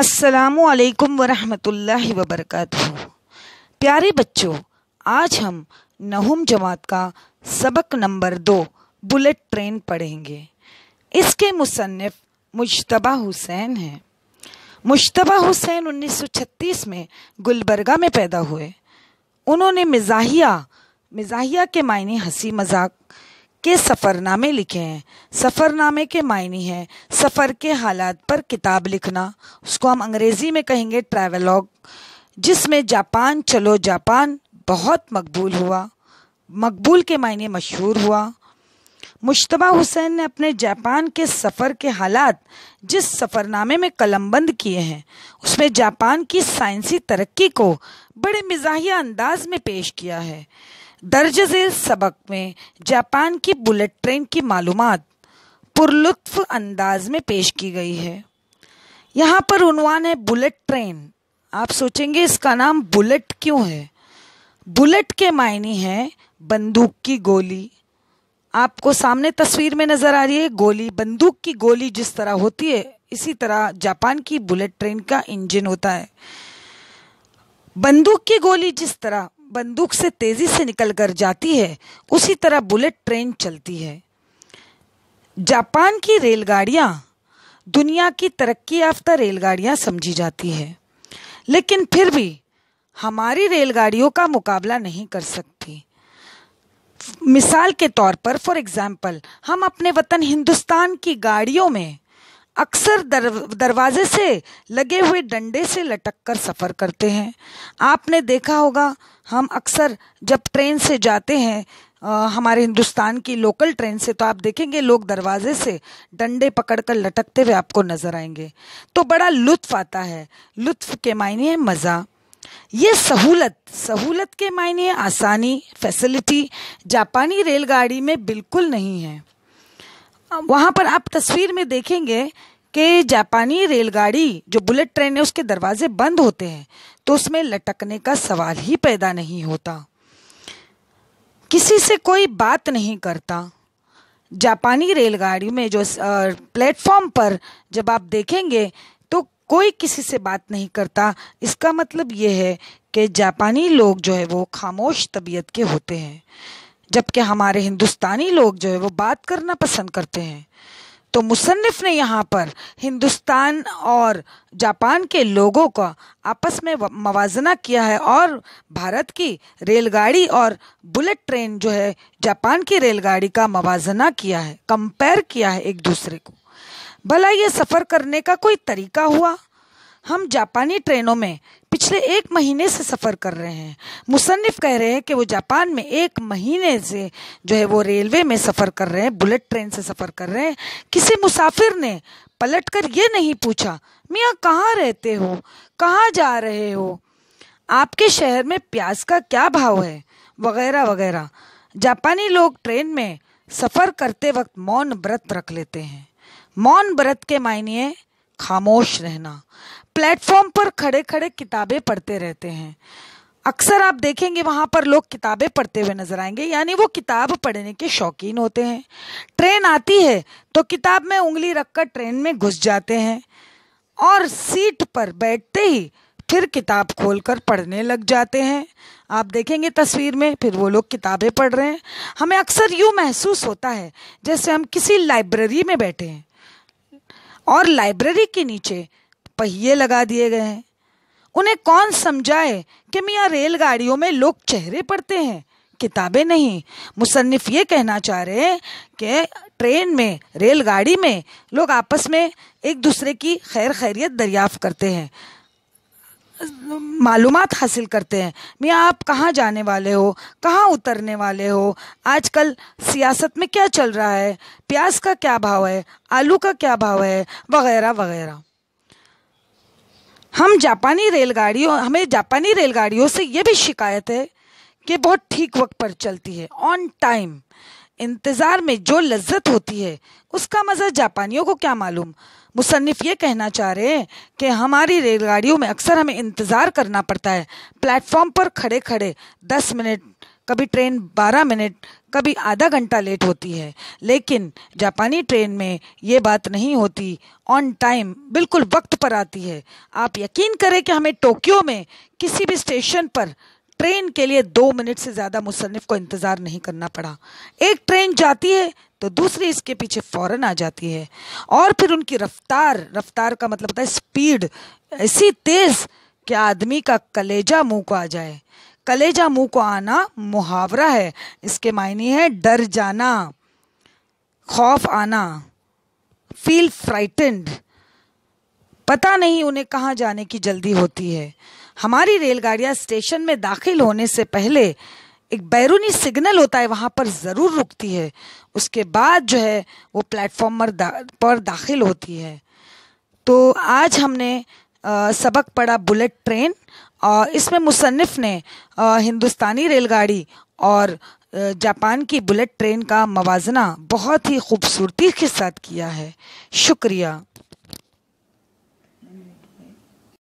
अस्सलाम वरहमतुल्लाहि वबरकातुहू प्यारे बच्चों आज हम नहुम जमात का सबक नंबर दो बुलेट ट्रेन पढ़ेंगे इसके मुसनफ़ मुशतबा हुसैन हैं मुशतबा हुसैन 1936 में गुलबर्गा में पैदा हुए उन्होंने मिजाहिया मिजाहिया के मायने हंसी मजाक के सफ़रनामे लिखे हैं सफ़रनामे के मायने हैं सफ़र के हालात पर किताब लिखना उसको हम अंग्रेज़ी में कहेंगे ट्रैवलॉग जिसमें जापान चलो जापान बहुत मकबूल हुआ मकबूल के मायने मशहूर हुआ मुशतबा हुसैन ने अपने जापान के सफ़र के हालात जिस सफ़रनामे में कलमबंद किए हैं उसमें जापान की साइंसी तरक्की को बड़े मिजाही अंदाज में पेश किया है दर्ज झेल सबक में जापान की बुलेट ट्रेन की मालूम पुरलुत्फ अंदाज में पेश की गई है यहाँ पर उनवान है बुलेट ट्रेन आप सोचेंगे इसका नाम बुलेट क्यों है बुलेट के मायने हैं बंदूक की गोली आपको सामने तस्वीर में नज़र आ रही है गोली बंदूक की गोली जिस तरह होती है इसी तरह जापान की बुलेट ट्रेन का इंजन होता है बंदूक की गोली जिस तरह बंदूक से तेजी से निकल कर जाती है उसी तरह बुलेट ट्रेन चलती है जापान की रेलगाड़ियाँ दुनिया की तरक्की याफ्ता रेलगाड़ियाँ समझी जाती है लेकिन फिर भी हमारी रेलगाड़ियों का मुकाबला नहीं कर सकती मिसाल के तौर पर फॉर एग्ज़ाम्पल हम अपने वतन हिंदुस्तान की गाड़ियों में अक्सर दर, दरवाजे से लगे हुए डंडे से लटक कर सफ़र करते हैं आपने देखा होगा हम अक्सर जब ट्रेन से जाते हैं आ, हमारे हिंदुस्तान की लोकल ट्रेन से तो आप देखेंगे लोग दरवाजे से डंडे पकड़कर लटकते हुए आपको नज़र आएंगे तो बड़ा लुत्फ आता है लुत्फ के मायने मज़ा ये सहूलत सहूलत के मायने आसानी फैसिलिटी जापानी रेलगाड़ी में बिल्कुल नहीं है वहाँ पर आप तस्वीर में देखेंगे कि जापानी रेलगाड़ी जो बुलेट ट्रेन है उसके दरवाजे बंद होते हैं तो उसमें लटकने का सवाल ही पैदा नहीं होता किसी से कोई बात नहीं करता जापानी रेलगाड़ी में जो प्लेटफॉर्म पर जब आप देखेंगे तो कोई किसी से बात नहीं करता इसका मतलब ये है कि जापानी लोग जो है वो खामोश तबीयत के होते हैं जबकि हमारे हिंदुस्तानी लोग जो है वो बात करना पसंद करते हैं तो मुसनफ़ ने यहाँ पर हिंदुस्तान और जापान के लोगों का आपस में मवाजना किया है और भारत की रेलगाड़ी और बुलेट ट्रेन जो है जापान की रेलगाड़ी का मवाजना किया है कंपेयर किया है एक दूसरे को भला ये सफ़र करने का कोई तरीका हुआ हम जापानी ट्रेनों में पिछले एक महीने से सफ़र कर रहे हैं मुसनफ़ कह रहे हैं कि वो जापान में एक महीने से जो है वो रेलवे में सफ़र कर रहे हैं बुलेट ट्रेन से सफ़र कर रहे हैं किसी मुसाफिर ने पलट कर ये नहीं पूछा मियाँ कहाँ रहते हो कहाँ जा रहे हो आपके शहर में प्याज का क्या भाव है वगैरह वगैरह जापानी लोग ट्रेन में सफ़र करते वक्त मौन व्रत रख लेते हैं मौन व्रत के मायने खामोश रहना प्लेटफॉर्म पर खड़े खड़े किताबें पढ़ते रहते हैं अक्सर आप देखेंगे वहाँ पर लोग किताबें पढ़ते हुए नजर आएंगे यानी वो किताब पढ़ने के शौकीन होते हैं ट्रेन आती है तो किताब में उंगली रखकर ट्रेन में घुस जाते हैं और सीट पर बैठते ही फिर किताब खोलकर पढ़ने लग जाते हैं आप देखेंगे तस्वीर में फिर वो लोग किताबें पढ़ रहे हैं हमें अक्सर यूँ महसूस होता है जैसे हम किसी लाइब्रेरी में बैठे हैं और लाइब्रेरी के नीचे पहिए लगा दिए गए हैं उन्हें कौन समझाए कि मियाँ रेलगाड़ियों में लोग चेहरे पढ़ते हैं किताबें नहीं मुसन्फ ये कहना चाह रहे हैं कि ट्रेन में रेलगाड़ी में लोग आपस में एक दूसरे की खैर खैरियत दरियाफ करते हैं मालूम हासिल करते हैं मियाँ आप कहाँ जाने वाले हो कहाँ उतरने वाले हो आजकल सियासत में क्या चल रहा है प्याज का क्या भाव है आलू का क्या भाव है वगैरह वगैरह हम जापानी रेलगाड़ियों हमें जापानी रेलगाड़ियों से ये भी शिकायत है कि बहुत ठीक वक्त पर चलती है ऑन टाइम इंतज़ार में जो लज्जत होती है उसका मज़ा जापानियों को क्या मालूम मुसनफ़ ये कहना चाह रहे हैं कि हमारी रेलगाड़ियों में अक्सर हमें इंतज़ार करना पड़ता है प्लेटफॉर्म पर खड़े खड़े दस मिनट कभी ट्रेन 12 मिनट कभी आधा घंटा लेट होती है लेकिन जापानी ट्रेन में ये बात नहीं होती ऑन टाइम बिल्कुल वक्त पर आती है आप यकीन करें कि हमें टोक्यो में किसी भी स्टेशन पर ट्रेन के लिए दो मिनट से ज़्यादा मुसनफ़ को इंतज़ार नहीं करना पड़ा एक ट्रेन जाती है तो दूसरी इसके पीछे फ़ौरन आ जाती है और फिर उनकी रफ्तार रफ्तार का मतलब होता है स्पीड ऐसी तेज़ कि आदमी का कलेजा मुंह को आ जाए कलेजा मुंह को आना मुहावरा है इसके मायने है डर जाना खौफ आना फील फ्राइटेंड पता नहीं उन्हें कहाँ जाने की जल्दी होती है हमारी रेलगाड़ियाँ स्टेशन में दाखिल होने से पहले एक बैरूनी सिग्नल होता है वहाँ पर ज़रूर रुकती है उसके बाद जो है वो प्लेटफॉर्म पर, पर दाखिल होती है तो आज हमने आ, सबक पढ़ा बुलेट ट्रेन इसमें मुसनफ़ ने हिंदुस्तानी रेलगाड़ी और जापान की बुलेट ट्रेन का मवाजना बहुत ही खूबसूरती के साथ किया है शुक्रिया